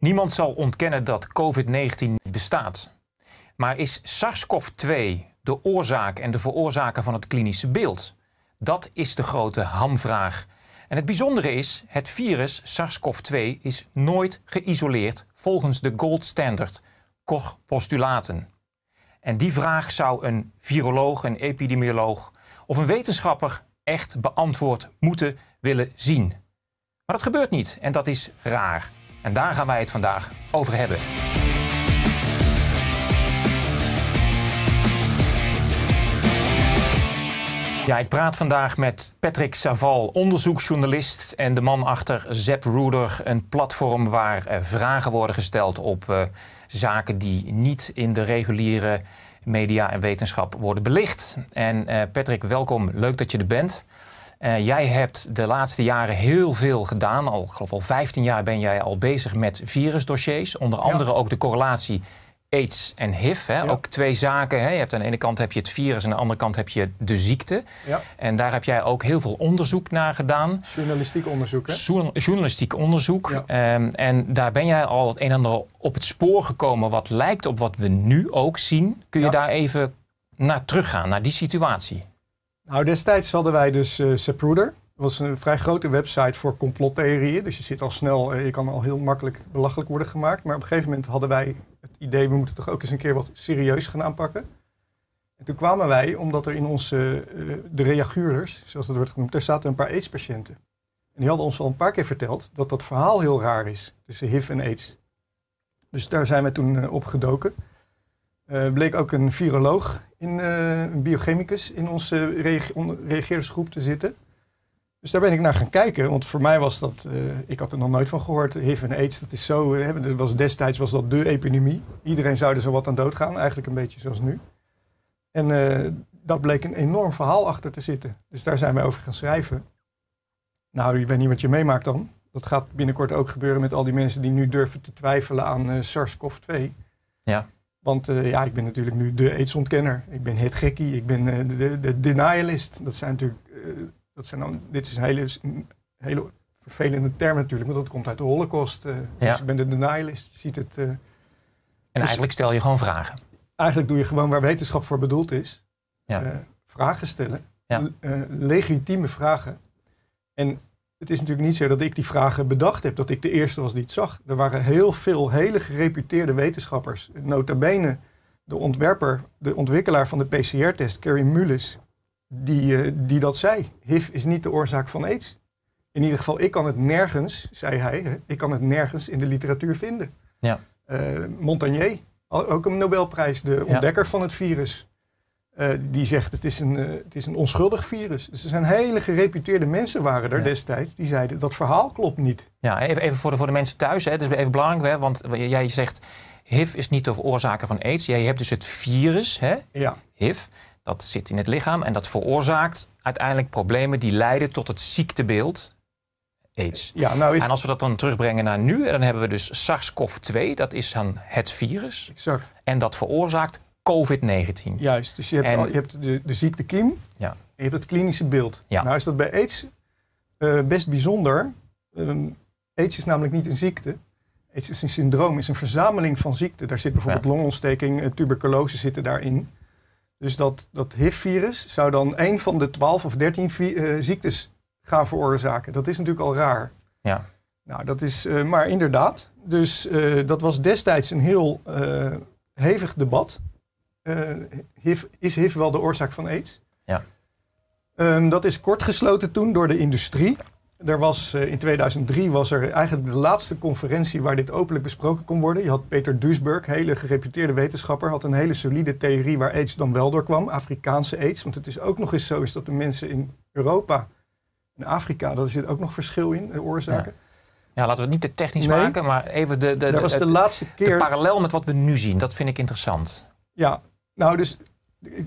Niemand zal ontkennen dat COVID-19 bestaat. Maar is SARS-CoV-2 de oorzaak en de veroorzaker van het klinische beeld? Dat is de grote hamvraag. En het bijzondere is, het virus SARS-CoV-2 is nooit geïsoleerd volgens de gold standard, Koch-postulaten. En die vraag zou een viroloog, een epidemioloog of een wetenschapper echt beantwoord moeten willen zien. Maar dat gebeurt niet en dat is raar. En daar gaan wij het vandaag over hebben. Ja, ik praat vandaag met Patrick Saval, onderzoeksjournalist en de man achter Zep Ruder, een platform waar eh, vragen worden gesteld op eh, zaken die niet in de reguliere media en wetenschap worden belicht. En eh, Patrick, welkom, leuk dat je er bent. Eh, jij hebt de laatste jaren heel veel gedaan. Al, geloof al 15 jaar ben jij al bezig met virusdossiers. Onder andere ook de correlatie AIDS en HIV. Hè? Ook twee zaken. Hè? Je hebt aan de ene kant heb je het virus en aan de andere kant heb je de ziekte. En daar heb jij ook heel veel onderzoek naar gedaan. Journalistiek onderzoek, journalistiek onderzoek. Ehm, en daar ben jij al het een en ander op het spoor gekomen... wat lijkt op wat we nu ook zien. Kun je daar even naar teruggaan, naar die situatie? Nou, destijds hadden wij dus uh, eh, Zapruder. Dat was een vrij grote website voor complottheorieën. Dus je zit al snel, eh, je kan al heel makkelijk belachelijk worden gemaakt. Maar op een gegeven moment hadden wij het idee, we moeten toch ook eens een keer wat serieus gaan aanpakken. En toen kwamen wij, omdat er in onze, eh, de reaguurders, zoals dat wordt genoemd, daar zaten een paar AIDS-patiënten. En die hadden ons al een paar keer verteld dat dat verhaal heel raar is tussen HIV en AIDS. Dus daar zijn we toen op gedoken. Eh, bleek ook een viroloog, in, eh, een biochemicus, in onze reageersgroep te zitten. Dus daar ben ik naar gaan kijken, want voor mij was dat, eh, ik had er nog nooit van gehoord. HIV en AIDS, dat is zo, dat was destijds was dat de epidemie. Iedereen zou er zo wat aan doodgaan, eigenlijk een beetje zoals nu. En dat bleek een enorm verhaal achter te zitten. Dus daar zijn wij over gaan schrijven. Nou, je weet niet wat je meemaakt dan. Dat gaat binnenkort ook gebeuren met al die mensen die nu durven te twijfelen aan SARS-CoV-2. Ja. Want eh, ja, ik ben natuurlijk nu de aidsontkenner. Ik ben het gekkie. Ik ben eh, de, de, denialist. Dat zijn natuurlijk. Eh, dat zijn dan, dit is een hele, hele vervelende term natuurlijk, want dat komt uit de Holocaust. Dus ik ben de denialist. Je ziet het. en dus eigenlijk stel je gewoon vragen. Eigenlijk doe je gewoon waar wetenschap voor bedoeld is: ja. vragen stellen. legitieme vragen. En het is natuurlijk niet zo dat ik die vragen bedacht heb, dat ik de eerste was die het zag. Er waren heel veel hele gereputeerde wetenschappers. Nota de ontwerper, de ontwikkelaar van de PCR-test, Kerry Mullis, die, eh, die dat zei. HIV is niet de oorzaak van aids. In ieder geval, ik kan het nergens, zei hij, ik kan het nergens in de literatuur vinden. Ja. Eh, Montagnier, ook een Nobelprijs, de ontdekker van het virus. Eh, die zegt het is, een, eh, het is een onschuldig virus. Dus er zijn hele gereputeerde mensen waren er destijds die zeiden dat verhaal klopt niet. Ja, even, even voor, de, voor de mensen thuis, hè, het is even belangrijk, hè, want jij zegt HIV is niet de veroorzaker van AIDS. Jij hebt dus het virus, hè, ja. HIV, dat zit in het lichaam en dat veroorzaakt uiteindelijk problemen die leiden tot het ziektebeeld. AIDS. Ja, nou is... En als we dat dan terugbrengen naar nu, dan hebben we dus SARS-CoV-2, dat is dan het virus. Exact. En dat veroorzaakt COVID-19. Juist, dus je hebt, al, je hebt de, de ziekte kiem ja. en je hebt het klinische beeld. Ja. Nou is dat bij AIDS eh, best bijzonder. Um, AIDS is namelijk niet een ziekte. AIDS is een syndroom, is een verzameling van ziekten. Daar zit bijvoorbeeld longontsteking, eh, tuberculose zitten daarin. Dus dat, dat HIV-virus zou dan één van de 12 of 13 eh, ziektes gaan veroorzaken. Dat is natuurlijk al raar. Ja. Nou, dat is, maar inderdaad. Dus dat was destijds een heel hevig debat. Eh, is HIV wel de oorzaak van AIDS? Ja. Ehm, dat is kortgesloten toen door de industrie. Er was, eh, in 2003 was er eigenlijk de laatste conferentie waar dit openlijk besproken kon worden. Je had Peter Duisburg, hele gereputeerde wetenschapper, had een hele solide theorie waar AIDS dan wel door kwam. Afrikaanse AIDS. Want het is ook nog eens zo is dat de mensen in Europa en Afrika, daar zit ook nog verschil in, de oorzaken. Ja. laten we het niet te technisch maken, maar even de, de, dat was de, laatste keer... de parallel met wat we nu zien. Dat vind ik interessant. Ja, nou, dus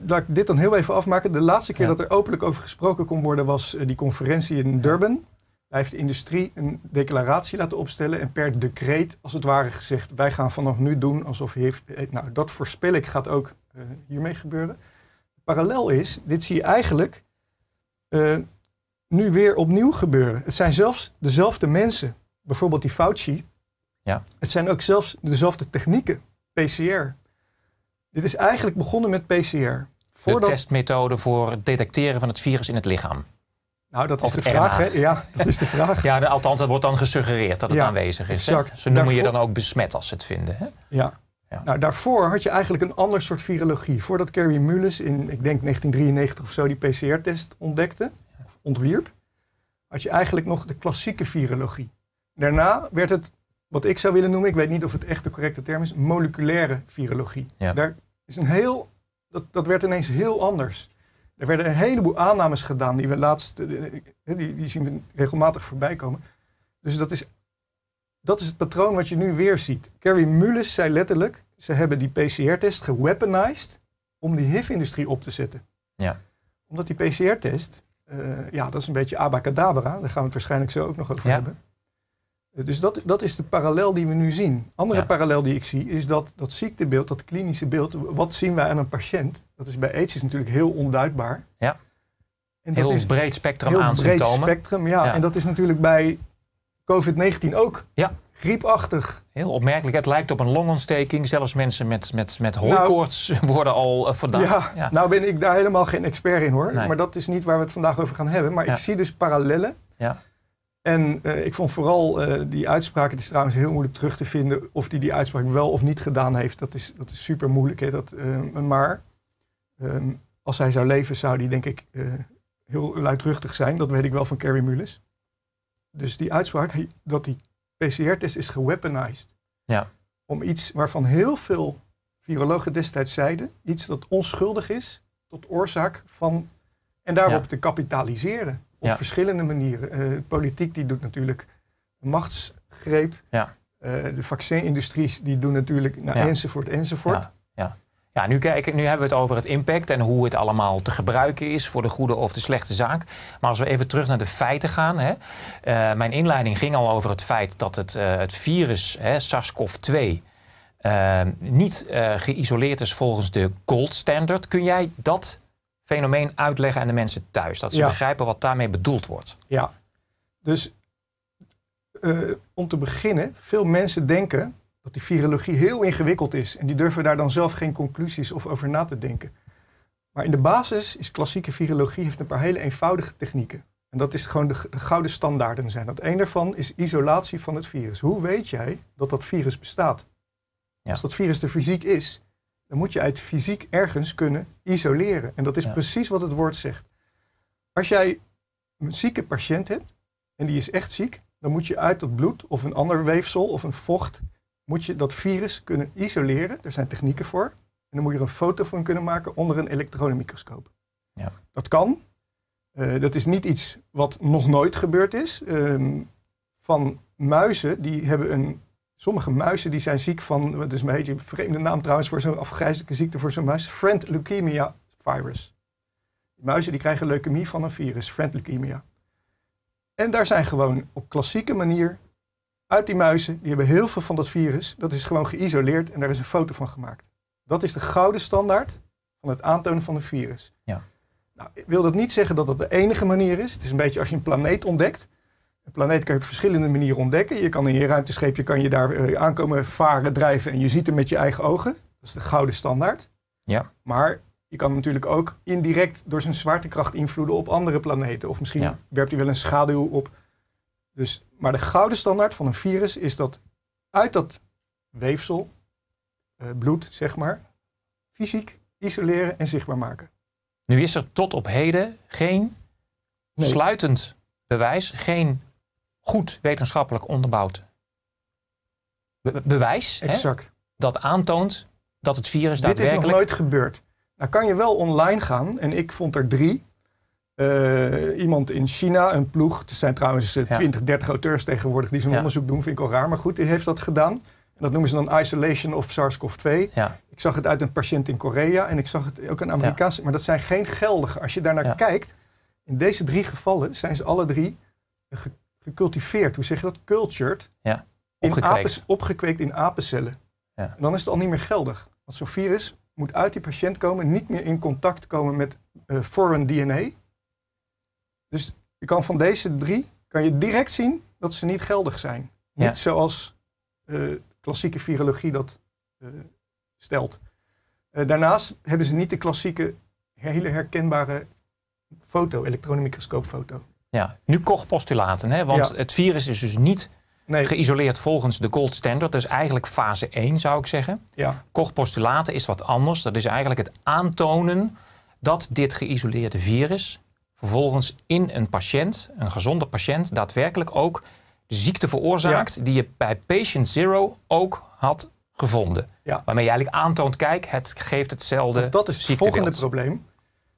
laat ik dit dan heel even afmaken. De laatste keer dat er openlijk over gesproken kon worden was eh, die conferentie in Durban. Hij heeft de industrie een declaratie laten opstellen en per decreet, als het ware, gezegd: wij gaan vanaf nu doen alsof hij heeft. Eh, nou, dat voorspel ik gaat ook eh, hiermee gebeuren. Parallel is, dit zie je eigenlijk nu weer opnieuw gebeuren. Het zijn zelfs dezelfde mensen, bijvoorbeeld die Fauci. Ja. Het zijn ook zelfs dezelfde technieken, PCR, dit is eigenlijk begonnen met PCR. De testmethode voor het detecteren van het virus in het lichaam. Nou, dat is, de vraag, hè? Ja, dat is de vraag. ja, althans, wordt dan gesuggereerd dat het aanwezig is. Exact. Hè? Ze noemen je dan ook besmet als ze het vinden. Hè? Ja, ja. Nou, daarvoor had je eigenlijk een ander soort virologie. Voordat Kerry Mullis in, ik denk 1993 of zo, die PCR-test ontdekte, of ontwierp, had je eigenlijk nog de klassieke virologie. Daarna werd het wat ik zou willen noemen, ik weet niet of het echt de correcte term is, moleculaire virologie. Daar is een heel, dat, dat werd ineens heel anders. Er werden een heleboel aannames gedaan die we laatst, eh, eh, die, die zien we regelmatig voorbij komen. Dus dat is, dat is het patroon wat je nu weer ziet. Kerry Mullis zei letterlijk, ze hebben die PCR-test geweaponized om die HIV-industrie op te zetten. Ja. Omdat die PCR-test, eh, ja, dat is een beetje abacadabra, daar gaan we het waarschijnlijk zo ook nog over hebben. Dus dat, dat is de parallel die we nu zien. Andere parallel die ik zie is dat dat ziektebeeld, dat klinische beeld, wat zien wij aan een patiënt? Dat is bij AIDS is natuurlijk heel onduidbaar. Ja. En heel dat is breed spectrum aan breed symptomen. spectrum, ja. En dat is natuurlijk bij COVID-19 ook. Ja. Griepachtig. Heel opmerkelijk. Het lijkt op een longontsteking. Zelfs mensen met, met, met nou, hooikoorts worden al eh, verdacht. Ja. Nou ben ik daar helemaal geen expert in hoor. Maar dat is niet waar we het vandaag over gaan hebben. Maar ik zie dus parallellen. Ja. En eh, ik vond vooral uh, die uitspraak, het is trouwens heel moeilijk terug te vinden of die die uitspraak wel of niet gedaan heeft. Dat is, dat is super moeilijk. Dat, eh, maar ehm, als hij zou leven, zou die denk ik heel luidruchtig zijn. Dat weet ik wel van Kerry Mullis. Dus die uitspraak, dat die PCR-test is geweaponized. Ja. Om iets waarvan heel veel virologen destijds zeiden, iets dat onschuldig is, tot oorzaak van. En daarop te kapitaliseren. Op verschillende manieren. Eh, politiek die doet natuurlijk machtsgreep. Ja. Uh, de vaccinindustrie die doen natuurlijk nou, enzovoort enzovoort. Ja. Ja, nu, kijk, nu hebben we het over het impact en hoe het allemaal te gebruiken is voor de goede of de slechte zaak. Maar als we even terug naar de feiten gaan. Hè, eh, mijn inleiding ging al over het feit dat het, het virus SARS-CoV-2 niet geïsoleerd is volgens de gold standard. Kun jij dat fenomeen uitleggen aan de mensen thuis. Dat ze begrijpen wat daarmee bedoeld wordt. Ja, dus eh, om te beginnen, veel mensen denken dat die virologie heel ingewikkeld is. En die durven daar dan zelf geen conclusies of over na te denken. Maar in de basis is klassieke virologie heeft een paar hele eenvoudige technieken. En dat is gewoon de, gouden standaarden zijn. Dat een daarvan is isolatie van het virus. Hoe weet jij dat dat virus bestaat? Als dat virus er fysiek is, dan moet je uit fysiek ergens kunnen isoleren. En dat is precies wat het woord zegt. Als jij een zieke patiënt hebt en die is echt ziek, dan moet je uit dat bloed of een ander weefsel of een vocht, moet je dat virus kunnen isoleren. Er zijn technieken voor. En dan moet je er een foto van kunnen maken onder een elektronenmicroscoop. Ja. Dat kan. Eh, dat is niet iets wat nog nooit gebeurd is. Ehm, van muizen, die hebben een Sommige muizen die zijn ziek van, het is een beetje een vreemde naam trouwens voor zo'n afgrijzelijke ziekte voor zo'n muis, Friend Leukemia Virus. Muizen die krijgen leukemie van een virus, Friend Leukemia. En daar zijn gewoon op klassieke manier uit die muizen, die hebben heel veel van dat virus, dat is gewoon geïsoleerd en daar is een foto van gemaakt. Dat is de gouden standaard van het aantonen van een virus. Ja. Nou, ik wil dat niet zeggen dat dat de enige manier is. Het is een beetje als je een planeet ontdekt, een planeet kan je op verschillende manieren ontdekken. Je kan in je ruimtescheepje kan je daar eh, aankomen varen, drijven en je ziet hem met je eigen ogen. Dat is de gouden standaard. Ja. Maar je kan natuurlijk ook indirect door zijn zwaartekracht invloeden op andere planeten. Of misschien werpt hij wel een schaduw op. Dus, maar de gouden standaard van een virus is dat uit dat weefsel, eh, bloed zeg maar, fysiek isoleren en zichtbaar maken. Nu is er tot op heden geen sluitend bewijs, geen goed wetenschappelijk onderbouwd bewijs exact. dat aantoont dat het virus Dit daadwerkelijk... Dit is nog nooit gebeurd. Dan nou, kan je wel online gaan, en ik vond er drie. Eh, iemand in China, een ploeg, er zijn trouwens 20, eh, 30 auteurs tegenwoordig die zo'n onderzoek doen, vind ik al raar, maar goed, die heeft dat gedaan. En dat noemen ze dan isolation of SARS-CoV-2. Ja. Ik zag het uit een patiënt in Korea en ik zag het ook een Amerikaanse, maar dat zijn geen geldige. Als je daarnaar kijkt, in deze drie gevallen zijn ze alle drie gecultiveerd, hoe zeg je dat? Cultured. Ja. Opgekweekt. In opgekweekt in apencellen. Ja. dan is het al niet meer geldig. Want zo'n virus moet uit die patiënt komen, niet meer in contact komen met uh, foreign DNA. Dus je kan van deze drie kan je direct zien dat ze niet geldig zijn. Niet zoals eh, klassieke virologie dat eh, stelt. daarnaast hebben ze niet de klassieke, hele herkenbare foto, elektronenmicroscoopfoto. Ja, nu Koch-postulaten, hè? want het virus is dus niet geïsoleerd volgens de gold standard. Dat is eigenlijk fase 1, zou ik zeggen. Ja. Koch-postulaten is wat anders. Dat is eigenlijk het aantonen dat dit geïsoleerde virus vervolgens in een patiënt, een gezonde patiënt, daadwerkelijk ook ziekte veroorzaakt die je bij patient zero ook had gevonden. Waarmee je eigenlijk aantoont, kijk, het geeft hetzelfde. dat is het volgende probleem.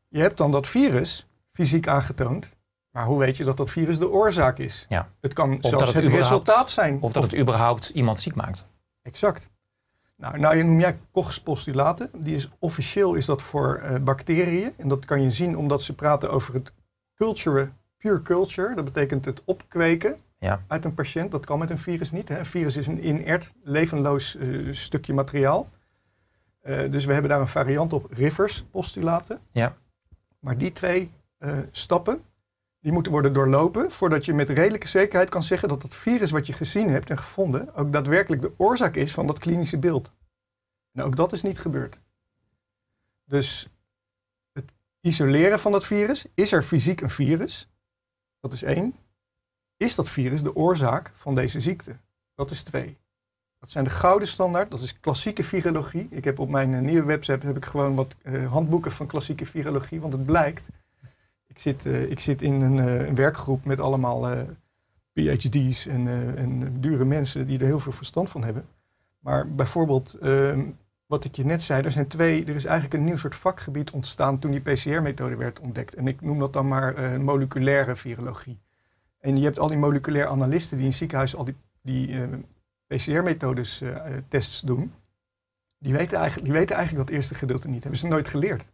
Je hebt dan dat virus fysiek aangetoond. Maar hoe weet je dat dat virus de oorzaak is? Ja. Het kan of zelfs het, resultaat zijn. Of dat het überhaupt iemand ziek maakt. Exact. Nou, nou je noem jij Koch's postulaten. Die is, officieel is dat voor eh, bacteriën. En dat kan je zien omdat ze praten over het culture pure culture. Dat betekent het opkweken ja. uit een patiënt. Dat kan met een virus niet. Hè. Een virus is een inert, levenloos eh, stukje materiaal. Eh, dus we hebben daar een variant op, Rivers postulaten. Ja. Maar die twee stappen, die moeten worden doorlopen voordat je met redelijke zekerheid kan zeggen dat het virus wat je gezien hebt en gevonden ook daadwerkelijk de oorzaak is van dat klinische beeld. En ook dat is niet gebeurd. Dus het isoleren van dat virus, is er fysiek een virus? Dat is één. Is dat virus de oorzaak van deze ziekte? Dat is twee. Dat zijn de gouden standaard, dat is klassieke virologie. Ik heb op mijn eh, nieuwe website heb ik gewoon wat eh, handboeken van klassieke virologie, want het blijkt ik zit, eh, ik zit in een, eh, werkgroep met allemaal eh, PhD's en, en dure mensen die er heel veel verstand van hebben. Maar bijvoorbeeld, ehm, wat ik je net zei, er zijn twee, er is eigenlijk een nieuw soort vakgebied ontstaan toen die PCR-methode werd ontdekt. En ik noem dat dan maar moleculaire virologie. En je hebt al die moleculair analisten die in ziekenhuis al die, die PCR-methodes tests doen. Die weten, eigenlijk, die weten eigenlijk dat eerste gedeelte niet. Hebben ze nooit geleerd.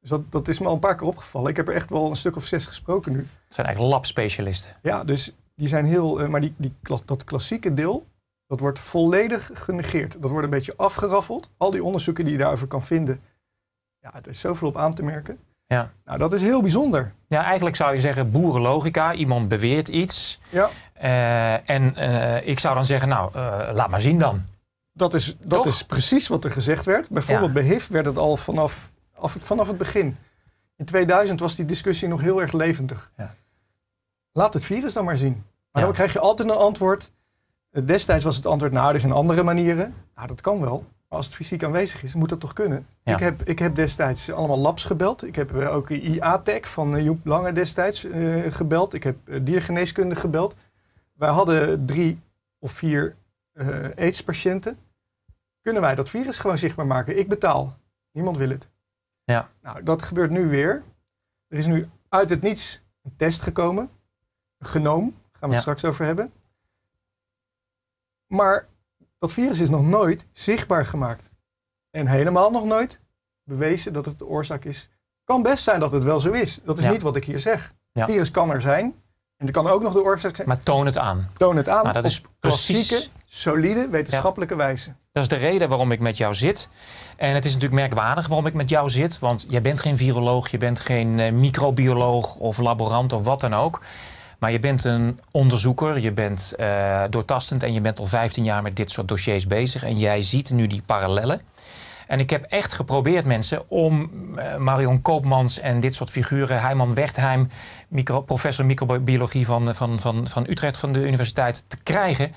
Dus dat, is me al een paar keer opgevallen. Ik heb er echt wel een stuk of zes gesproken nu. Het zijn eigenlijk labspecialisten. Ja, dus die zijn heel. Eh, maar die, die, dat klassieke deel, dat wordt volledig genegeerd. Dat wordt een beetje afgeraffeld. Al die onderzoeken die je daarover kan vinden. Ja, er is zoveel op aan te merken. Ja. Nou, dat is heel bijzonder. Ja, eigenlijk zou je zeggen boerenlogica. Iemand beweert iets. Ja. Eh, en eh, ik zou dan zeggen, nou, laat maar zien dan. Dat, is, dat is precies wat er gezegd werd. Bijvoorbeeld ja. bij werd het al vanaf vanaf het begin. In 2000 was die discussie nog heel erg levendig. Ja. Laat het virus dan maar zien. Maar dan krijg je altijd een antwoord. Eh, destijds was het antwoord, nou, er zijn andere manieren. Nou, dat kan wel. Maar als het fysiek aanwezig is, moet dat toch kunnen? Ik, heb, ik heb destijds allemaal labs gebeld. Ik heb eh, ook IA-Tech van eh, Joep Lange destijds gebeld. Ik heb diergeneeskunde gebeld. Wij hadden drie of vier uh, AIDS-patiënten. Kunnen wij dat virus gewoon zichtbaar maken? Ik betaal. Niemand wil het. Ja. Nou, dat gebeurt nu weer. Er is nu uit het niets een test gekomen. Een genoom, daar gaan we het straks over hebben. Maar dat virus is nog nooit zichtbaar gemaakt. En helemaal nog nooit bewezen dat het de oorzaak is. Kan best zijn dat het wel zo is. Dat is niet wat ik hier zeg. Het virus kan er zijn. En dat kan ook nog de oorzaak zijn. Maar toon het aan. Toon het aan. Maar dat is klassieke, precies... solide, wetenschappelijke wijze. Dat is de reden waarom ik met jou zit. En het is natuurlijk merkwaardig waarom ik met jou zit. Want jij bent geen viroloog, je bent geen eh, microbioloog of laborant of wat dan ook. Maar je bent een onderzoeker, je bent uh, doortastend en je bent al 15 jaar met dit soort dossiers bezig. En jij ziet nu die parallellen. En ik heb echt geprobeerd, mensen, om eh, Marion Koopmans en dit soort figuren, Heiman Wertheim, micro, professor microbiologie van, eh, van, van, van Utrecht van de universiteit, te krijgen.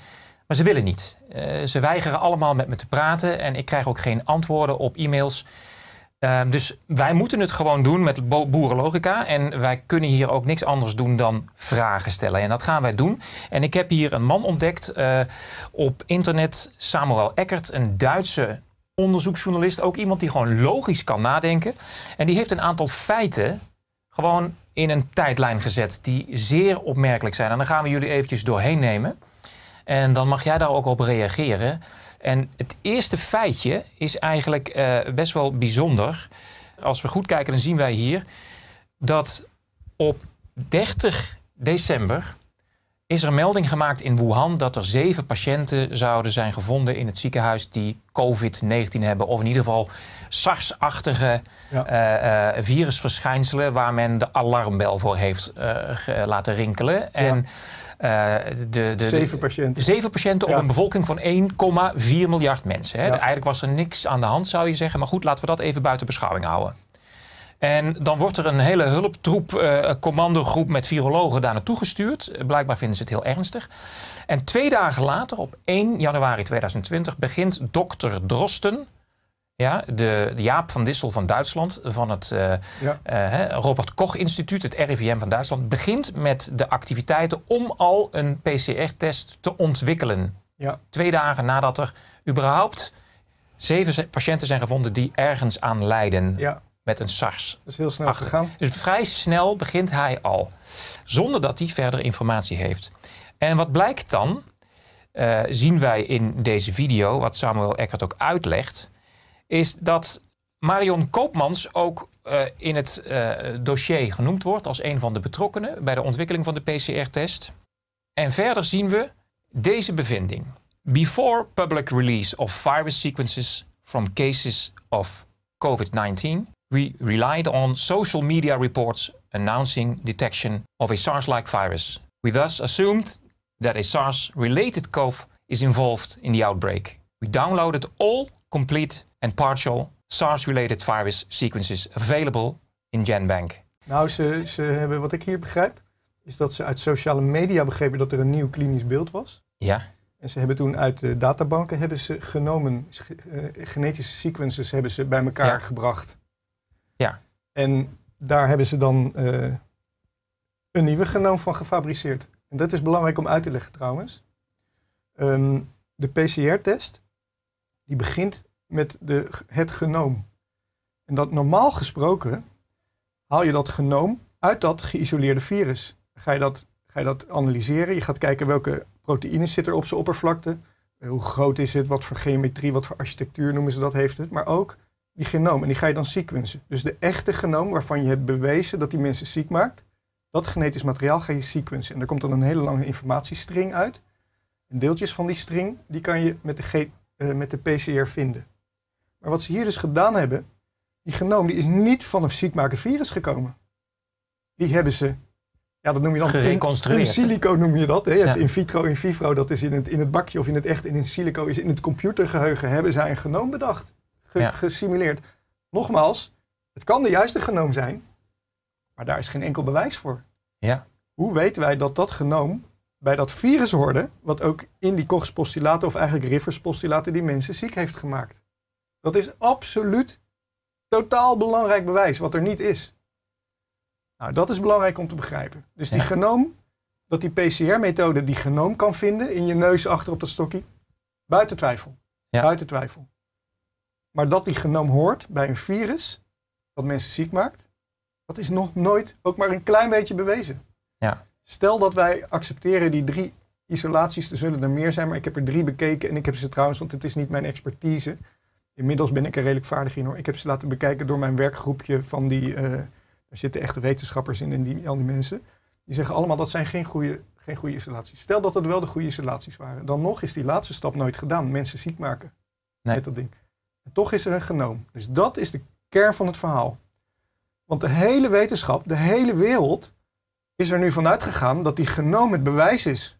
Maar ze willen niet. Eh, ze weigeren allemaal met me te praten en ik krijg ook geen antwoorden op e-mails. Ehm, dus wij moeten het gewoon doen met boerenlogica. En wij kunnen hier ook niks anders doen dan vragen stellen. En dat gaan wij doen. En ik heb hier een man ontdekt op internet, Samuel Eckert, een Duitse onderzoeksjournalist, ook iemand die gewoon logisch kan nadenken. En die heeft een aantal feiten gewoon in een tijdlijn gezet die zeer opmerkelijk zijn. En dan gaan we jullie eventjes doorheen nemen. En dan mag jij daar ook op reageren. En het eerste feitje is eigenlijk eh, best wel bijzonder. Als we goed kijken, dan zien wij hier dat op 30 december is er melding gemaakt in Wuhan dat er zeven patiënten zouden zijn gevonden in het ziekenhuis die COVID-19 hebben. Of in ieder geval SARS-achtige eh, eh, virusverschijnselen waar men de alarmbel voor heeft eh, laten rinkelen. En de, de, zeven patiënten. Zeven patiënten op een bevolking van 1,4 miljard mensen. Hè. Eigenlijk was er niks aan de hand, zou je zeggen. Maar goed, laten we dat even buiten beschouwing houden. En dan wordt er een hele hulptroep, eh, commandogroep met virologen daar naartoe gestuurd. Blijkbaar vinden ze het heel ernstig. En twee dagen later, op 1 januari 2020, begint dokter Drosten, ja, de Jaap van Dissel van Duitsland, van het eh, eh, Robert Koch Instituut, het RIVM van Duitsland, begint met de activiteiten om al een PCR-test te ontwikkelen. Ja. Twee dagen nadat er überhaupt zeven patiënten zijn gevonden die ergens aan lijden. Ja met een SARS. Dat is heel snel gegaan. Dus vrij snel begint hij al, zonder dat hij verder informatie heeft. En wat blijkt dan, uh, zien wij in deze video, wat Samuel Eckert ook uitlegt, is dat Marion Koopmans ook eh, in het eh, dossier genoemd wordt als een van de betrokkenen bij de ontwikkeling van de PCR-test. En verder zien we deze bevinding. Before public release of virus sequences from cases of COVID-19, we relied on social media reports announcing detection of a SARS-like virus. We thus assumed that a SARS-related cough is involved in the outbreak. We downloaded all complete and partial SARS-related virus sequences available in GenBank. Nou, ze, hebben, wat ik hier begrijp, is dat ze uit sociale media begrepen dat er een nieuw klinisch beeld was. Ja. En ze hebben toen uit de databanken hebben ze genomen, eh, genetische sequences hebben ze bij elkaar gebracht. Ja. En daar hebben ze dan eh, een nieuwe genoom van gefabriceerd. En dat is belangrijk om uit te leggen trouwens. Ehm, de PCR-test die begint met de, het genoom. En dat normaal gesproken haal je dat genoom uit dat geïsoleerde virus. Ga je dat, ga je dat analyseren, je gaat kijken welke proteïnes zitten er op zijn oppervlakte. Eh, hoe groot is het, wat voor geometrie, wat voor architectuur noemen ze dat heeft het. Maar ook die genoom. En die ga je dan sequencen. Dus de echte genoom waarvan je hebt bewezen dat die mensen ziek maakt, dat genetisch materiaal ga je sequencen. En er komt dan een hele lange informatiestring uit. En deeltjes van die string, die kan je met de, eh, met de PCR vinden. Maar wat ze hier dus gedaan hebben, die genoom die is niet van een ziekmakend virus gekomen. Die hebben ze, ja dat noem je dan gereconstrueerd. In, in silico noem je dat. Hè? in vitro, in vivro, dat is in het, in het bakje of in het echt. En in silico is in het computergeheugen hebben zij een genoom bedacht gesimuleerd. Nogmaals, het kan de juiste genoom zijn, maar daar is geen enkel bewijs voor. Ja. Hoe weten wij dat dat genoom bij dat virus hoorde, wat ook in die Koch's postulaten of eigenlijk Rivers postulaten die mensen ziek heeft gemaakt? Dat is absoluut totaal belangrijk bewijs, wat er niet is. Nou, dat is belangrijk om te begrijpen. Dus die genoom, dat die PCR-methode die genoom kan vinden in je neus achter op dat stokje, buiten twijfel. Buiten twijfel. Maar dat die genoom hoort bij een virus, dat mensen ziek maakt, dat is nog nooit ook maar een klein beetje bewezen. Ja. Stel dat wij accepteren die drie isolaties, er zullen er meer zijn, maar ik heb er drie bekeken en ik heb ze trouwens, want het is niet mijn expertise. Inmiddels ben ik er redelijk vaardig in hoor. Ik heb ze laten bekijken door mijn werkgroepje van die, uh, eh, er zitten echte wetenschappers in en die, al die mensen. Die zeggen allemaal dat zijn geen goede, geen goede isolaties. Stel dat dat wel de goede isolaties waren. Dan nog is die laatste stap nooit gedaan. Mensen ziek maken nee. met dat ding. En toch is er een genoom. Dus dat is de kern van het verhaal. Want de hele wetenschap, de hele wereld, is er nu vanuit gegaan dat die genoom het bewijs is.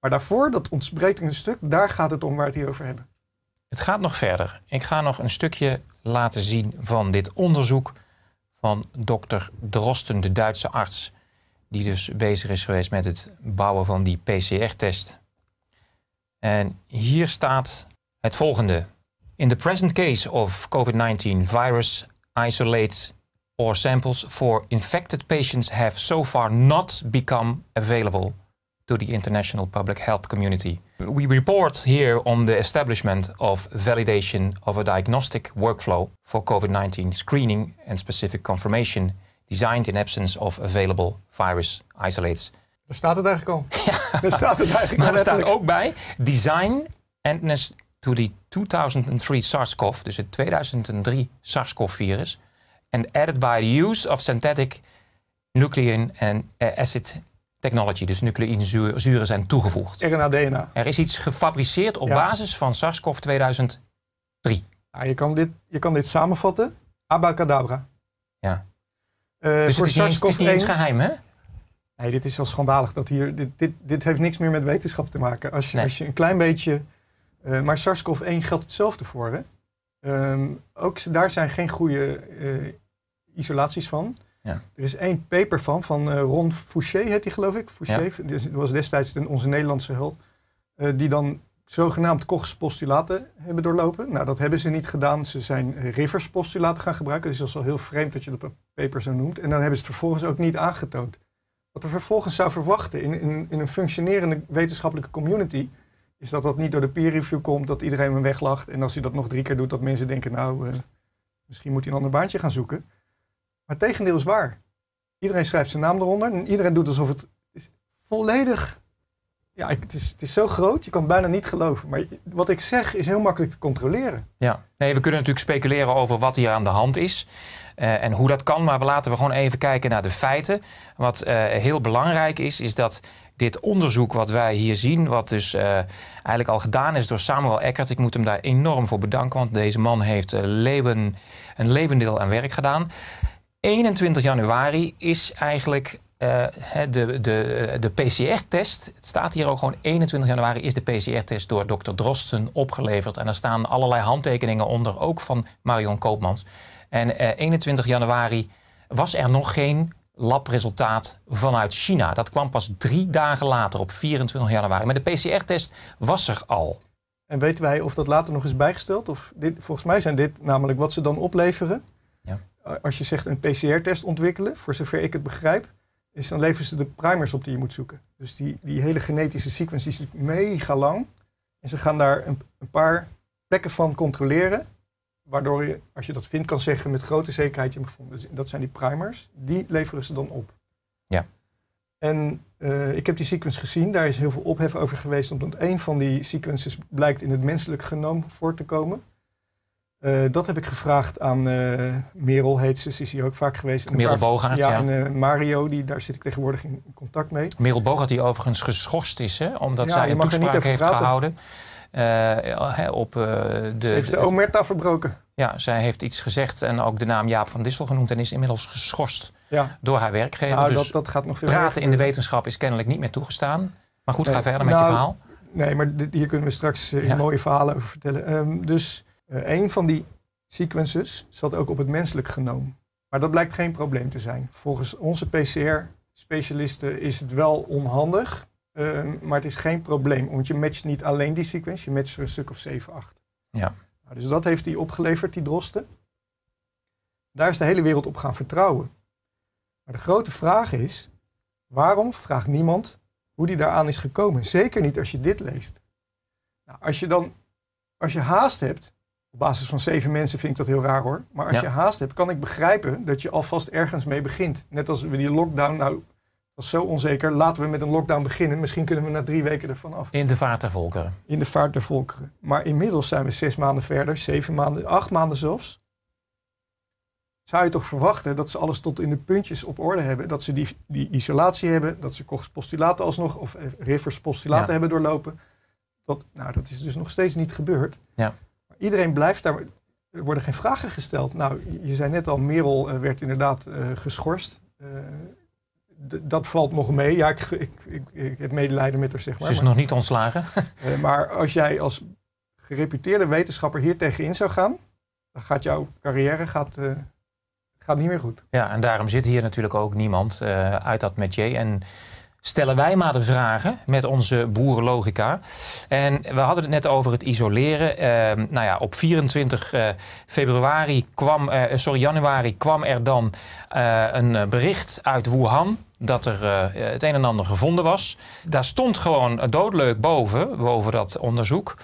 Maar daarvoor, dat een stuk, daar gaat het om waar we het hier over hebben. Het gaat nog verder. Ik ga nog een stukje laten zien van dit onderzoek van dokter Drosten, de Duitse arts, die dus bezig is geweest met het bouwen van die PCR-test. En hier staat het volgende. In the present case of COVID-19 virus, isolates or samples for infected patients have so far not become available to the international public health community. We report here on the establishment of validation of a diagnostic workflow for COVID-19 screening and specific confirmation designed in absence of available virus isolates. Daar staat het eigenlijk al. Daar staat het eigenlijk maar er staat ook bij design and to the 2003 SARS-CoV, dus het 2003 SARS-CoV-virus, and added by the use of synthetic nuclein and eh, acid technology, dus nucleïnezuren zijn toegevoegd. RNA-DNA. Er is iets gefabriceerd op basis van SARS-CoV 2003. Ja, je, kan dit, je kan dit samenvatten. Abacadabra. Ja. Eh, dus het is, niet, eens geheim, hè? Nee, dit is wel schandalig. Dat hier, dit, dit, dit heeft niks meer met wetenschap te maken. Als je, als je een klein beetje eh, maar SARS-CoV-1 geldt hetzelfde voor. Hè? Ehm, ook daar zijn geen goede eh, isolaties van. Ja. Er is één paper van, van eh, Ron Fouché heet hij geloof ik. Fouché was destijds in onze Nederlandse hulp. die dan zogenaamd Kochs postulaten hebben doorlopen. Nou, dat hebben ze niet gedaan. Ze zijn Rivers postulaten gaan gebruiken. Dus dat is al heel vreemd dat je dat paper zo noemt. En dan hebben ze het vervolgens ook niet aangetoond. Wat we vervolgens zou verwachten in, in een functionerende wetenschappelijke community is dat dat niet door de peer review komt, dat iedereen hem weglacht. En als hij dat nog drie keer doet, dat mensen denken, nou, eh, misschien moet hij een ander baantje gaan zoeken. Maar het tegendeel is waar. Iedereen schrijft zijn naam eronder en iedereen doet alsof het is volledig... Ja, het is, het is zo groot, je kan het bijna niet geloven. Maar wat ik zeg is heel makkelijk te controleren. Ja, nee, we kunnen natuurlijk speculeren over wat hier aan de hand is. Eh, en hoe dat kan, maar we laten we gewoon even kijken naar de feiten. Wat eh, heel belangrijk is, is dat dit onderzoek wat wij hier zien, wat dus eh, eigenlijk al gedaan is door Samuel Eckert. Ik moet hem daar enorm voor bedanken, want deze man heeft eh, leven, een levendeel aan werk gedaan. 21 januari is eigenlijk eh, de, de, de PCR-test, het staat hier ook gewoon 21 januari, is de PCR-test door dokter Drosten opgeleverd. En daar staan allerlei handtekeningen onder, ook van Marion Koopmans. En 21 januari was er nog geen labresultaat vanuit China. Dat kwam pas drie dagen later, op 24 januari. Maar de PCR-test was er al. En weten wij of dat later nog is bijgesteld? Of dit, volgens mij zijn dit namelijk wat ze dan opleveren. Ja. Als je zegt een PCR-test ontwikkelen, voor zover ik het begrijp, is dan leveren ze de primers op die je moet zoeken. Dus die, die hele genetische sequence is mega lang. En ze gaan daar een, een paar plekken van controleren waardoor je, als je dat vindt, kan zeggen met grote zekerheid je hebt gevonden. Dus dat zijn die primers. Die leveren ze dan op. Ja. En eh, ik heb die sequence gezien. Daar is heel veel ophef over geweest. Omdat een van die sequences blijkt in het menselijk genoom voor te komen. Eh, dat heb ik gevraagd aan eh, Merel, heet ze. Ze is hier ook vaak geweest. Merel Bogaert, ja. En Mario, die, daar zit ik tegenwoordig in contact mee. Merel Bogaert, die overigens geschorst is, hè? Omdat zij een toespraak heeft gehouden. Eh, op, eh, de, Ze heeft de Omerta verbroken. Ja, zij heeft iets gezegd en ook de naam Jaap van Dissel genoemd en is inmiddels geschorst ja. door haar werkgever. Nou, dus dat, gaat nog praten in de wetenschap is kennelijk niet meer toegestaan. Maar goed, ga verder met je nou, verhaal. Nee, maar hier kunnen we straks uh, ja. mooie verhalen over vertellen. Ehm, dus een van die sequences zat ook op het menselijk genoom. Maar dat blijkt geen probleem te zijn. Volgens onze PCR-specialisten is het wel onhandig Ehm, maar het is geen probleem, want je matcht niet alleen die sequence, je matcht er een stuk of 7, 8. Ja. Nou, dus dat heeft hij opgeleverd, die drosten. Daar is de hele wereld op gaan vertrouwen. Maar de grote vraag is, waarom vraagt niemand hoe die daaraan is gekomen? Zeker niet als je dit leest. Nou, als je dan, als je haast hebt, op basis van zeven mensen vind ik dat heel raar hoor. Maar als je haast hebt, kan ik begrijpen dat je alvast ergens mee begint. Net als we die lockdown nou was zo onzeker. Laten we met een lockdown beginnen. Misschien kunnen we na drie weken ervan af. In de vaart der volkeren. In de vaart der volkeren. Maar inmiddels zijn we zes maanden verder, zeven maanden, acht maanden zelfs. Zou je toch verwachten dat ze alles tot in de puntjes op orde hebben? Dat ze die, die isolatie hebben, dat ze Koch's postulaten alsnog, of eh, Rivers postulaten hebben doorlopen. Dat, nou, dat is dus nog steeds niet gebeurd. Ja. iedereen blijft daar. Er worden geen vragen gesteld. Nou, je zei net al, Merel eh, werd inderdaad eh, geschorst dat valt nog mee. Ja, ik, ik, ik, heb medelijden met haar, zeg maar. Ze is nog niet ontslagen. Eh, maar als jij als gereputeerde wetenschapper hier tegenin zou gaan, dan gaat jouw carrière gaat, eh, gaat niet meer goed. Ja, en daarom zit hier natuurlijk ook niemand eh, uit dat metier. En stellen wij maar de vragen met onze boerenlogica. En we hadden het net over het isoleren. Uh, nou ja, op 24 februari kwam, sorry, januari kwam er dan een bericht uit Wuhan dat er uh, het een en ander gevonden was. Daar stond gewoon doodleuk boven, boven dat onderzoek,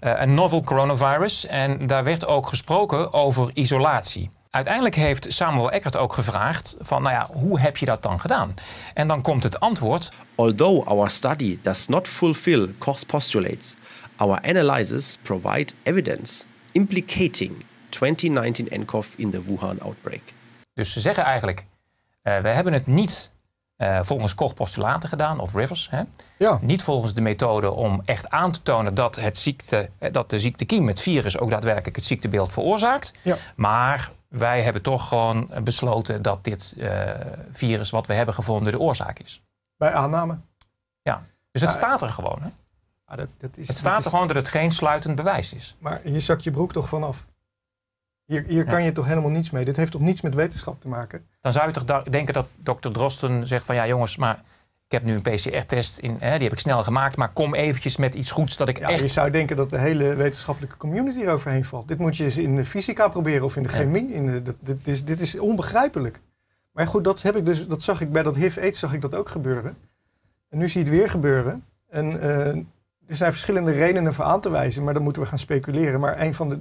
uh, een novel coronavirus. En daar werd ook gesproken over isolatie. Uiteindelijk heeft Samuel Eckert ook gevraagd van, nou ja, hoe heb je dat dan gedaan? En dan komt het antwoord. Although our study does not fulfill Koch's postulates, our analyses provide evidence implicating 2019 NCOV in the Wuhan outbreak. Dus ze zeggen eigenlijk, uh, we hebben het niet eh, volgens Koch postulaten gedaan, of Rivers. Hè? Ja. Niet volgens de methode om echt aan te tonen dat, het ziekte, eh, dat de ziektekiem, het virus, ook daadwerkelijk het ziektebeeld veroorzaakt. Ja. Maar wij hebben toch gewoon besloten dat dit eh, virus wat we hebben gevonden de oorzaak is. Bij aanname? Ja, dus het staat er gewoon. Hè? Ah, dat, dat is, het staat er gewoon dat het geen sluitend bewijs is. Maar je zakt je broek toch vanaf? Hier, kan je toch helemaal niets mee. Dit heeft toch niets met wetenschap te maken? Dan zou je toch denken dat dokter Drosten zegt van ja jongens, maar ik heb nu een PCR-test, in, die heb ik snel gemaakt, maar kom eventjes met iets goeds dat ik ja, echt... Je zou denken dat de hele wetenschappelijke community eroverheen valt. Dit moet je eens in de fysica proberen of in de chemie. In de, dit, is, dit is onbegrijpelijk. Maar goed, dat, heb ik dus, dat zag ik bij dat hiv eet zag ik dat ook gebeuren. En nu zie je het weer gebeuren. En eh, er zijn verschillende redenen voor aan te wijzen, maar dan moeten we gaan speculeren. Maar een van de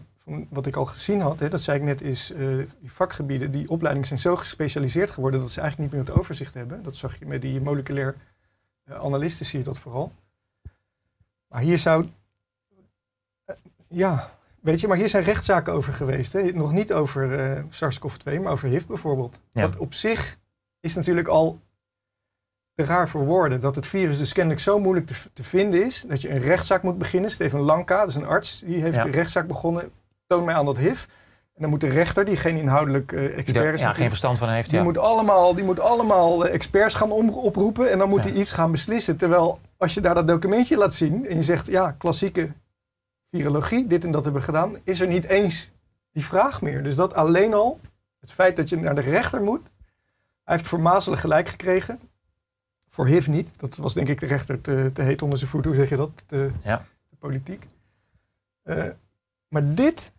wat ik al gezien had, hè, dat zei ik net, is eh, die vakgebieden, die opleidingen zijn zo gespecialiseerd geworden dat ze eigenlijk niet meer het overzicht hebben. Dat zag je met die moleculair uh, analisten, zie je dat vooral. Maar hier zou, eh, ja, weet je, maar hier zijn rechtszaken over geweest. Hè? Nog niet over SARS-CoV-2, maar over HIV bijvoorbeeld. Dat op zich is natuurlijk al te raar voor woorden. Dat het virus dus kennelijk zo moeilijk te, te, vinden is. dat je een rechtszaak moet beginnen. Steven Lanka, dat is een arts, die heeft een rechtszaak begonnen toon mij aan dat HIF. En dan moet de rechter, eh, die geen inhoudelijk expert is... Ja, geen verstand van heeft, Die moet allemaal, die moet allemaal eh, experts gaan oproepen en dan moet hij iets gaan beslissen. Terwijl als je daar dat documentje laat zien en je zegt... ja, klassieke virologie, dit en dat hebben we gedaan... is er niet eens die vraag meer. Dus dat alleen al, het feit dat je naar de rechter moet... Hij heeft voor mazelen gelijk gekregen. Voor HIV niet. Dat was denk ik de rechter te, te heet onder zijn voet. Hoe zeg je dat? De, ja. de politiek. Eh, maar dit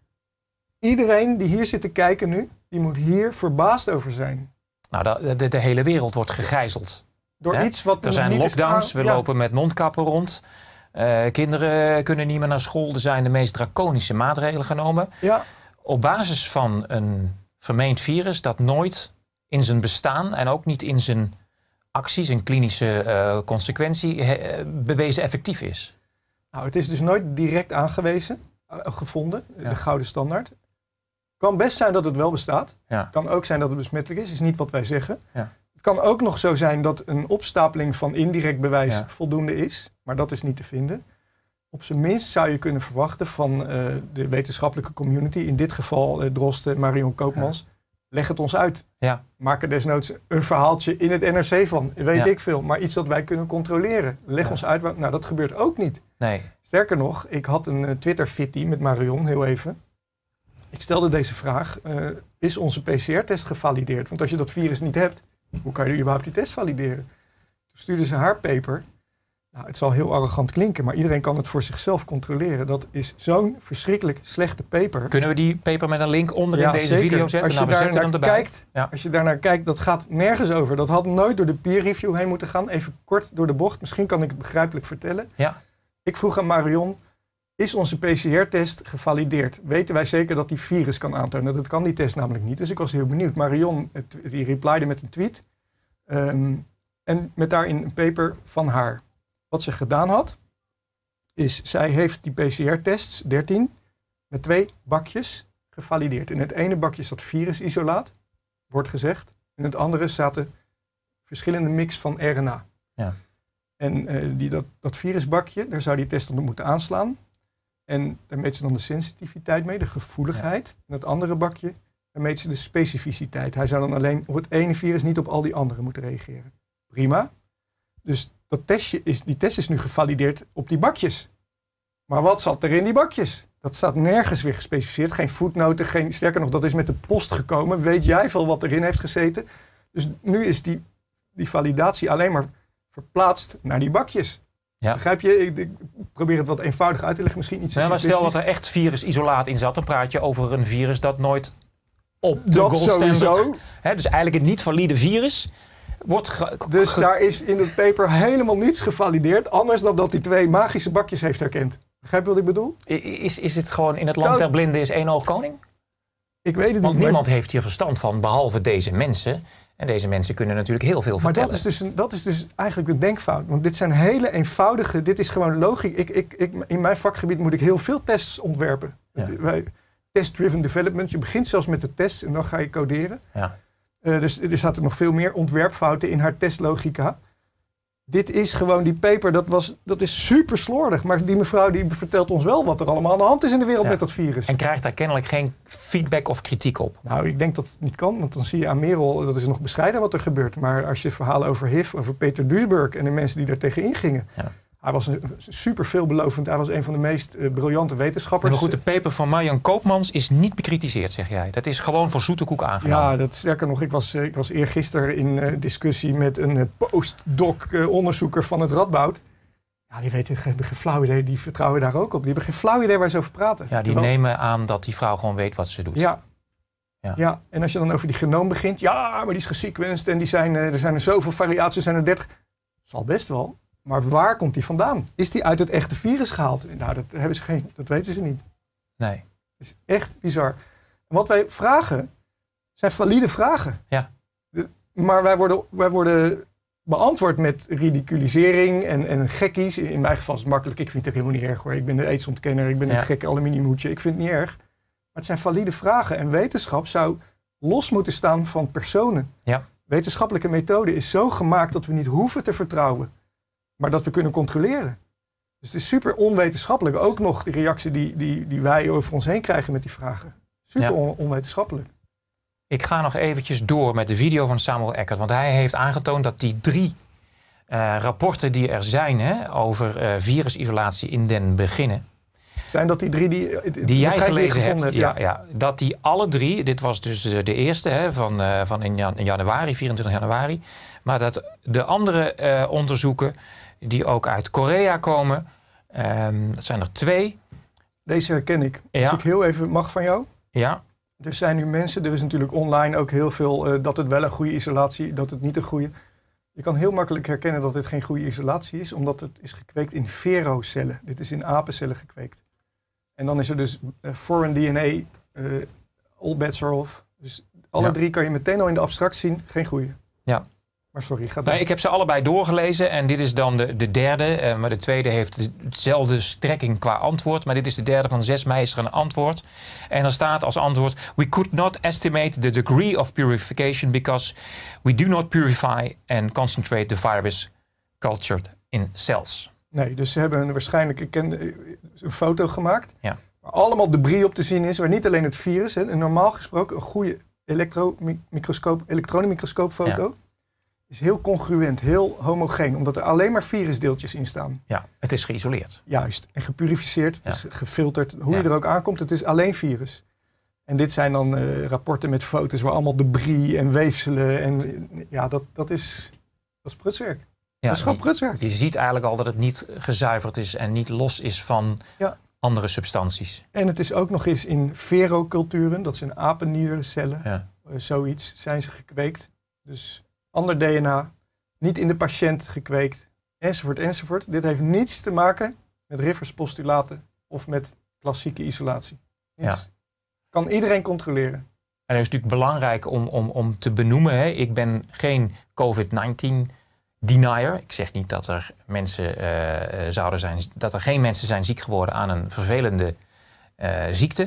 Iedereen die hier zit te kijken nu, die moet hier verbaasd over zijn. Nou, de, de, hele wereld wordt gegijzeld. Door iets wat er zijn lockdowns, we lopen met mondkappen rond. Eh, kinderen kunnen niet meer naar school. Er zijn de meest draconische maatregelen genomen. Ja. Op basis van een vermeend virus dat nooit in zijn bestaan en ook niet in zijn acties zijn klinische uh, consequentie eh, bewezen effectief is? Nou, het is dus nooit direct aangewezen, gevonden, de gouden standaard. Kan best zijn dat het wel bestaat. Kan ook zijn dat het besmettelijk is. Is niet wat wij zeggen. Ja. Het kan ook nog zo zijn dat een opstapeling van indirect bewijs voldoende is. Maar dat is niet te vinden. Op zijn minst zou je kunnen verwachten van eh, de wetenschappelijke community. In dit geval uh, Drosten, Marion Koopmans. Leg het ons uit. Maak er desnoods een verhaaltje in het NRC van. Weet ik veel. Maar iets dat wij kunnen controleren. Leg ons uit. Nou, dat gebeurt ook niet. Nee. Sterker nog, ik had een eh, Twitter-fitty met Marion, heel even. Ik stelde deze vraag, eh, is onze PCR-test gevalideerd? Want als je dat virus niet hebt, hoe kan je überhaupt die test valideren? Toen stuurde ze haar paper. Nou, het zal heel arrogant klinken, maar iedereen kan het voor zichzelf controleren. Dat is zo'n verschrikkelijk slechte paper. Kunnen we die paper met een link onder in deze video zetten? Als je, nou, daar naar kijkt, ja. als je daarnaar kijkt, dat gaat nergens over. Dat had nooit door de peer review heen moeten gaan. Even kort door de bocht, misschien kan ik het begrijpelijk vertellen. Ja. Ik vroeg aan Marion, is onze PCR-test gevalideerd? Weten wij zeker dat die virus kan aantonen? Dat kan die test namelijk niet. Dus ik was heel benieuwd. Marion die replied met een tweet. Ehm, en met daarin een paper van haar. Wat ze gedaan had, is zij heeft die PCR-tests, 13, met twee bakjes gevalideerd. In het ene bakje zat virusisolaat, wordt gezegd. In het andere zaten verschillende mix van RNA. Ja. En eh, die, dat, dat virusbakje, daar zou die test dan moeten aanslaan. En daar meet ze dan de sensitiviteit mee, de gevoeligheid. En het andere bakje, daar meet ze de specificiteit. Hij zou dan alleen op het ene virus niet op al die andere moeten reageren. Prima. Dus dat testje is, die test is nu gevalideerd op die bakjes. Maar wat zat er in die bakjes? Dat staat nergens weer gespecificeerd. Geen voetnoten, geen, sterker nog, dat is met de post gekomen. Weet jij veel wat erin heeft gezeten? Dus nu is die, die validatie alleen maar verplaatst naar die bakjes. Ja. Begrijp je? Ik, probeer het wat eenvoudig uit te leggen. Misschien iets ja, maar stel dat er echt virusisolaat in zat, dan praat je over een virus dat nooit op de dat gold standard... Hè, dus eigenlijk een niet valide virus wordt... Dus daar is in het paper helemaal niets gevalideerd, anders dan dat hij twee magische bakjes heeft herkend. Begrijp je wat ik bedoel? Is, is het gewoon in het land der blinden is één oog koning? Ik weet het niet. Want niemand heeft hier verstand van, behalve deze mensen en deze mensen kunnen natuurlijk heel veel vertellen. Maar dat is dus, een, dat is dus eigenlijk de denkfout. Want dit zijn hele eenvoudige... Dit is gewoon logiek. Ik, ik, ik, in mijn vakgebied moet ik heel veel tests ontwerpen. test-driven development. Je begint zelfs met de test en dan ga je coderen. Ja. Uh, dus er zaten nog veel meer ontwerpfouten in haar testlogica dit is gewoon die paper, dat, was, dat is super slordig. Maar die mevrouw die vertelt ons wel wat er allemaal aan de hand is in de wereld met dat virus. En krijgt daar kennelijk geen feedback of kritiek op? Nou, ik denk dat het niet kan, want dan zie je aan Merel, dat is nog bescheiden wat er gebeurt. Maar als je verhalen over HIV, over Peter Duisburg en de mensen die daar tegen ingingen. Ja. Hij was super veelbelovend. Hij was een van de meest eh, briljante wetenschappers. Maar goed, de paper van Marjan Koopmans is niet bekritiseerd, zeg jij. Dat is gewoon voor zoete koek aangenomen. Ja, dat, sterker nog, ik was, eh, ik was eergisteren in eh, discussie met een postdoc-onderzoeker van het Radboud. Ja, die weten geen, geen flauw Die vertrouwen daar ook op. Die hebben geen flauw idee waar ze over praten. Ja, die nemen aan dat die vrouw gewoon weet wat ze doet. Ja, ja. ja. en als je dan over die genoom begint, ja, maar die is gesequenced en die zijn, er zijn er zoveel variaties, er zijn er dertig. Zal best wel, maar waar komt die vandaan? Is die uit het echte virus gehaald? Nou, dat, hebben ze geen, dat weten ze niet. Nee. Dat is echt bizar. Wat wij vragen, zijn valide vragen. Ja. maar wij worden, wij worden beantwoord met ridiculisering en, en gekkies. In mijn geval is het makkelijk. Ik vind het helemaal niet erg hoor. Ik ben de aidsontkenner. ik ben een gek aluminiumhoedje. Ik vind het niet erg. Maar het zijn valide vragen. En wetenschap zou los moeten staan van personen. Ja. Wetenschappelijke methode is zo gemaakt dat we niet hoeven te vertrouwen maar dat we kunnen controleren. Dus het is super onwetenschappelijk. Ook nog de reactie die, die, die wij over ons heen krijgen met die vragen. Super onwetenschappelijk. Ik ga nog eventjes door met de video van Samuel Eckert. Want hij heeft aangetoond dat die drie eh, rapporten die er zijn hè, over eh, virusisolatie in den beginnen. Zijn dat die drie die, eh, jij gelezen hebt? ja, ja. dat die alle drie, dit was dus de eerste hè, van, van in januari, 24 januari. Maar dat de andere onderzoeken die ook uit Korea komen. Um, dat zijn er twee. Deze herken ik. Ja. Als ik heel even mag van jou. Ja. Er zijn nu mensen, er is natuurlijk online ook heel veel eh, dat het wel een goede isolatie, dat het niet een goede. Je kan heel makkelijk herkennen dat dit geen goede isolatie is, omdat het is gekweekt in verocellen. Dit is in apencellen gekweekt. En dan is er dus eh, foreign DNA, all eh, bets are off. Dus alle drie kan je meteen al in de abstract zien, geen goede. Ja. Maar sorry, ga Nee, ik heb ze allebei doorgelezen en dit is dan de, de derde. Eh, maar de tweede heeft dezelfde strekking qua antwoord. Maar dit is de derde van zes meesters een antwoord. En dan staat als antwoord... We could not estimate the degree of purification... because we do not purify and concentrate the virus cultured in cells. Nee, dus ze hebben een, waarschijnlijk een, foto gemaakt... Ja. waar allemaal debris op te zien is... waar niet alleen het virus... Hè, normaal gesproken een goede elektromicroscoop, elektronenmicroscoopfoto... Ja is heel congruent, heel homogeen, omdat er alleen maar virusdeeltjes in staan. Ja, het is geïsoleerd. Juist, en gepurificeerd, het is gefilterd. Hoe je er ook aankomt, het is alleen virus. En dit zijn dan eh, rapporten met foto's waar allemaal debris en weefselen en ja, dat, dat is, dat is prutswerk. Ja, dat is gewoon prutswerk. Je, ziet eigenlijk al dat het niet gezuiverd is en niet los is van andere substanties. En het is ook nog eens in veroculturen, dat zijn apennierencellen, eh, zoiets, zijn ze gekweekt. Dus ander DNA, niet in de patiënt gekweekt, enzovoort, enzovoort. Dit heeft niets te maken met Rivers postulaten of met klassieke isolatie. Ja. Kan iedereen controleren. En dat is natuurlijk belangrijk om, om, om te benoemen. Hè. Ik ben geen COVID-19 denier. Ik zeg niet dat er mensen eh, zouden zijn, dat er geen mensen zijn ziek geworden aan een vervelende eh, ziekte.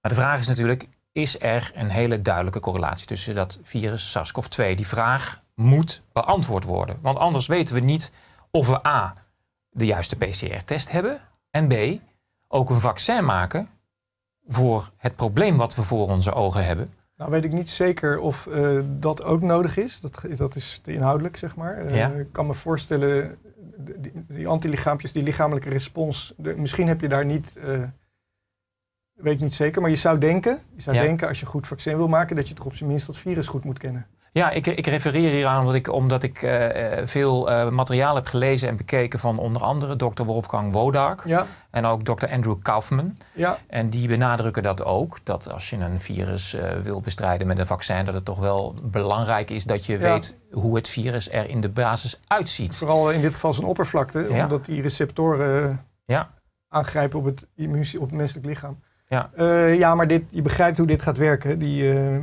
Maar de vraag is natuurlijk, is er een hele duidelijke correlatie tussen dat virus SARS-CoV-2. Die vraag moet beantwoord worden. Want anders weten we niet of we A. de juiste PCR-test hebben. En B. ook een vaccin maken voor het probleem wat we voor onze ogen hebben. Nou weet ik niet zeker of eh, dat ook nodig is. Dat, dat is inhoudelijk, zeg maar. Eh, ik kan me voorstellen, die, die die lichamelijke respons... misschien heb je daar niet... Eh, Weet ik niet zeker, maar je zou denken, je zou denken als je goed vaccin wil maken, dat je toch op zijn minst dat virus goed moet kennen. Ja, ik, ik refereer hieraan omdat ik, omdat ik eh, eh, veel eh, materiaal heb gelezen en bekeken van onder andere dokter Wolfgang Wodak en ook dokter Andrew Kaufman. Ja. En die benadrukken dat ook, dat als je een virus wil bestrijden met een vaccin, dat het toch wel belangrijk is dat je weet hoe het virus er in de basis uitziet. Vooral in dit geval zijn oppervlakte, omdat die receptoren ja aangrijpen op het, immuun, op het menselijk lichaam. Ja, eh, ja maar dit, je begrijpt hoe dit gaat werken. Die eh,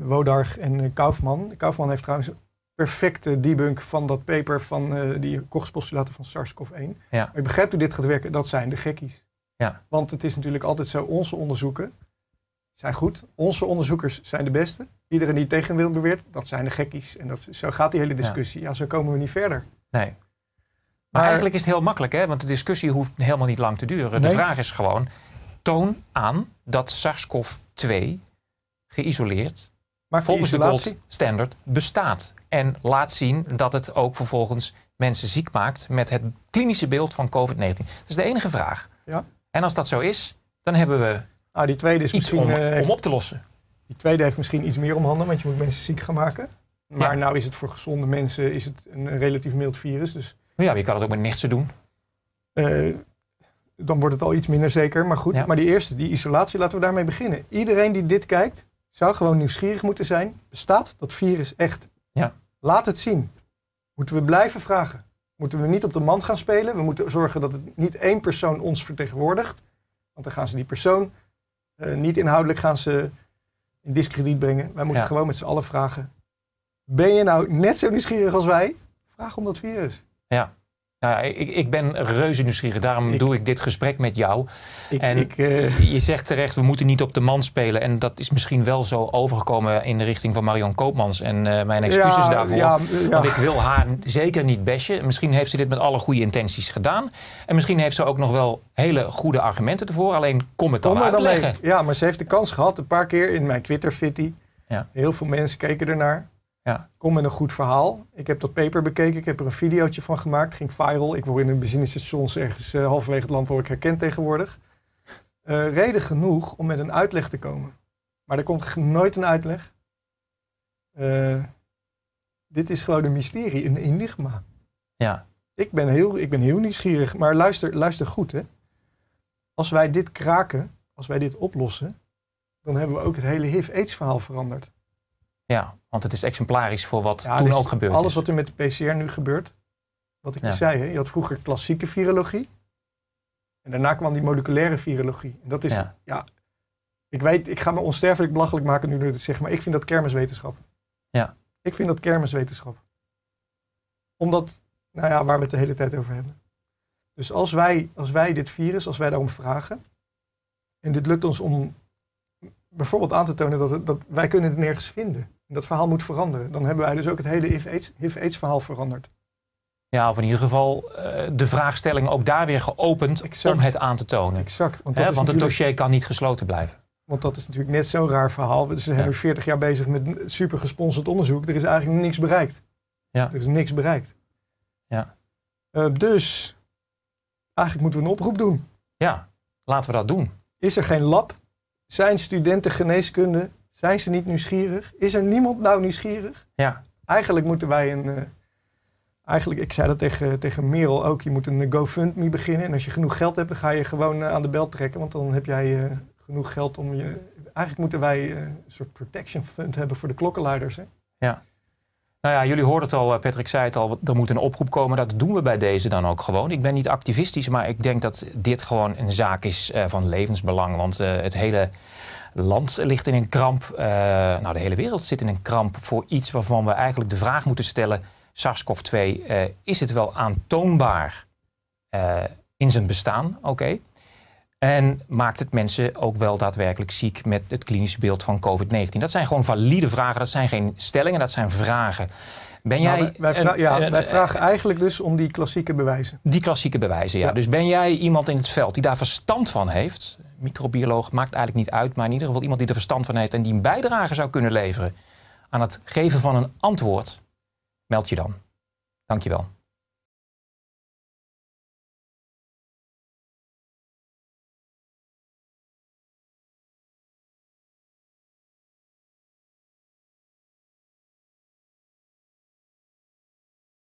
Wodarg en eh, Kaufman. Kaufman heeft trouwens een perfecte debunk van dat paper van die Kochspostulaten van SARS-CoV-1. Ja. Maar je begrijpt hoe dit gaat werken. Dat zijn de gekkies. Ja. Want het is natuurlijk altijd zo, onze onderzoeken zijn goed. Onze onderzoekers zijn de beste. Iedereen die tegen wil beweert, dat zijn de gekkies. En dat, zo gaat die hele discussie. Ja, zo komen we niet verder. Nee. Maar, eigenlijk is het heel makkelijk, hè? want de discussie hoeft helemaal niet lang te duren. De vraag is gewoon, toon aan dat SARS-CoV-2 geïsoleerd maar volgens de gold standard bestaat. En laat zien dat het ook vervolgens mensen ziek maakt met het klinische beeld van COVID-19. Dat is de enige vraag. Ja. En als dat zo is, dan hebben we ah, die tweede is iets misschien, om, eh, om, op te lossen. Die tweede heeft misschien iets meer om handen, want je moet mensen ziek gaan maken. Maar ja. nou is het voor gezonde mensen is het een, relatief mild virus. Dus... Ja, je kan het ook met nichtsen doen. Uh, dan wordt het al iets minder zeker. Maar goed, maar die eerste, die isolatie, laten we daarmee beginnen. Iedereen die dit kijkt, zou gewoon nieuwsgierig moeten zijn. Bestaat dat virus echt? Ja. Laat het zien. Moeten we blijven vragen? Moeten we niet op de mand gaan spelen? We moeten zorgen dat het niet één persoon ons vertegenwoordigt. Want dan gaan ze die persoon eh, niet inhoudelijk gaan ze in discrediet brengen. Wij moeten gewoon met z'n allen vragen. Ben je nou net zo nieuwsgierig als wij? Vraag om dat virus. Ja. Nou ik, ik ben reuze nieuwsgierig. Daarom doe ik dit gesprek met jou. en eh, je zegt terecht, we moeten niet op de man spelen. En dat is misschien wel zo overgekomen in de richting van Marion Koopmans. En eh, mijn excuses daarvoor. Want ik wil haar zeker niet bashen. Misschien heeft ze dit met alle goede intenties gedaan. En misschien heeft ze ook nog wel hele goede argumenten ervoor. Alleen kom het dan uitleggen. Ja, maar ze heeft de kans gehad een paar keer in mijn Twitter-fitty. Heel veel mensen keken ernaar. Ja. Kom met een goed verhaal. Ik heb dat paper bekeken. Ik heb er een videootje van gemaakt. Ging viral. Ik word in de benzinestations ergens eh, halverwege het land waar ik herkend tegenwoordig. Eh, reden genoeg om met een uitleg te komen. Maar er komt nooit een uitleg. Eh, dit is gewoon een mysterie, een enigma. Ja. Ik ben heel, ik ben heel nieuwsgierig. Maar luister, luister goed, hè. Als wij dit kraken, als wij dit oplossen, dan hebben we ook het hele HIV-AIDS-verhaal veranderd. Ja, want het is exemplarisch voor wat toen ook gebeurde. alles wat er met de PCR nu gebeurt, wat ik je zei, hè? je had vroeger klassieke virologie. En daarna kwam die moleculaire virologie. En dat is, ja. ik weet, ik ga me onsterfelijk belachelijk maken nu door het zeg, maar ik vind dat kermiswetenschap. Ja. Ik vind dat kermiswetenschap. Omdat, nou ja, waar we het de hele tijd over hebben. Dus als wij, als wij dit virus, als wij daarom vragen, en dit lukt ons om bijvoorbeeld aan te tonen dat, dat wij kunnen het nergens vinden. Dat verhaal moet veranderen. Dan hebben wij dus ook het hele HIV-AIDS verhaal veranderd. Ja, of in ieder geval eh, de vraagstelling ook daar weer geopend om het aan te tonen. Exact. Want, het dossier kan niet gesloten blijven. Want dat is natuurlijk net zo'n raar verhaal. Ze zijn ja. 40 jaar bezig met super gesponsord onderzoek. Er is eigenlijk niks bereikt. Ja. Er is niks bereikt. Ja. Eh, dus eigenlijk moeten we een oproep doen. Ja, laten we dat doen. Is er geen lab zijn studenten geneeskunde, zijn ze niet nieuwsgierig? Is er niemand nou nieuwsgierig? Ja. Eigenlijk moeten wij een... Eh, eigenlijk, ik zei dat tegen, tegen Merel ook, je moet een GoFundMe beginnen. En als je genoeg geld hebt, dan ga je gewoon eh, aan de bel trekken. Want dan heb jij eh, genoeg geld om je... Eigenlijk moeten wij een soort protection fund hebben voor de klokkenluiders. Hè? Ja. Nou ja, jullie hoorden het al, eh, Patrick zei het al, er moet een oproep komen. Dat doen we bij deze dan ook gewoon. Ik ben niet activistisch, maar ik denk dat dit gewoon een zaak is eh, van levensbelang. Want eh, het hele land ligt in een kramp. nou, de hele wereld zit in een kramp voor iets waarvan we eigenlijk de vraag moeten stellen: SARS-CoV-2, is het wel aantoonbaar in zijn bestaan? Oké. En maakt het mensen ook wel daadwerkelijk ziek met het klinische beeld van COVID-19? Dat zijn gewoon valide vragen, dat zijn geen stellingen, dat zijn vragen. Ben nou, jij wij, ja, vragen eigenlijk dus om die klassieke bewijzen. Die klassieke bewijzen, ja. ja. Dus ben jij iemand in het veld die daar verstand van heeft? Microbioloog maakt eigenlijk niet uit, maar in ieder geval iemand die er verstand van heeft en die een bijdrage zou kunnen leveren aan het geven van een antwoord, meld je dan. Dankjewel.